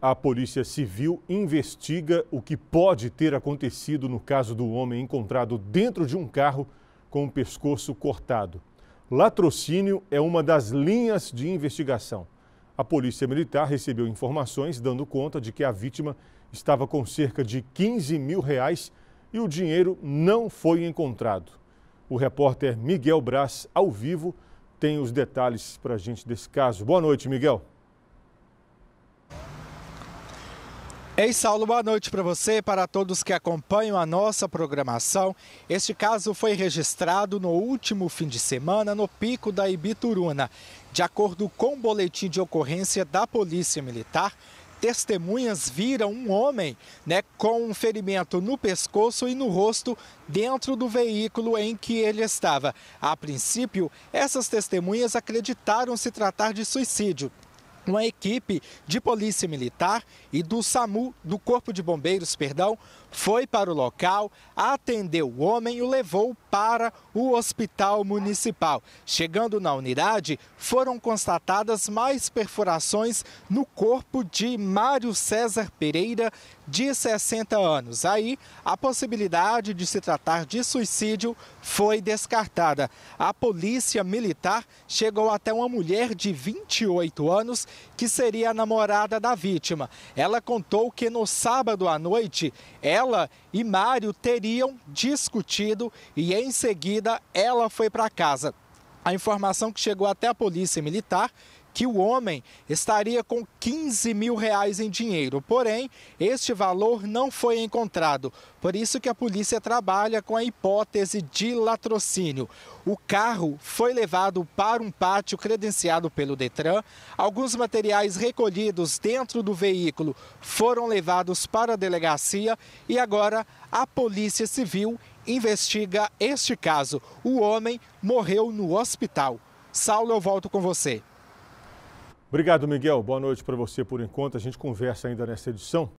A Polícia Civil investiga o que pode ter acontecido no caso do homem encontrado dentro de um carro com o pescoço cortado. Latrocínio é uma das linhas de investigação. A Polícia Militar recebeu informações dando conta de que a vítima estava com cerca de 15 mil reais e o dinheiro não foi encontrado. O repórter Miguel Braz, ao vivo, tem os detalhes para a gente desse caso. Boa noite, Miguel. Ei, Saulo, boa noite para você, para todos que acompanham a nossa programação. Este caso foi registrado no último fim de semana no pico da Ibituruna. De acordo com o boletim de ocorrência da Polícia Militar, testemunhas viram um homem né, com um ferimento no pescoço e no rosto dentro do veículo em que ele estava. A princípio, essas testemunhas acreditaram se tratar de suicídio uma equipe de polícia militar e do SAMU, do Corpo de Bombeiros, perdão, foi para o local, atendeu o homem e o levou para o hospital municipal. Chegando na unidade, foram constatadas mais perfurações no corpo de Mário César Pereira, de 60 anos. Aí, a possibilidade de se tratar de suicídio foi descartada. A polícia militar chegou até uma mulher de 28 anos que seria a namorada da vítima. Ela contou que no sábado à noite, ela e Mário teriam discutido e em seguida ela foi para casa. A informação que chegou até a polícia militar que o homem estaria com 15 mil reais em dinheiro. Porém, este valor não foi encontrado. Por isso que a polícia trabalha com a hipótese de latrocínio. O carro foi levado para um pátio credenciado pelo Detran. Alguns materiais recolhidos dentro do veículo foram levados para a delegacia e agora a Polícia Civil investiga este caso. O homem morreu no hospital. Saulo, eu volto com você. Obrigado, Miguel. Boa noite para você por enquanto. A gente conversa ainda nessa edição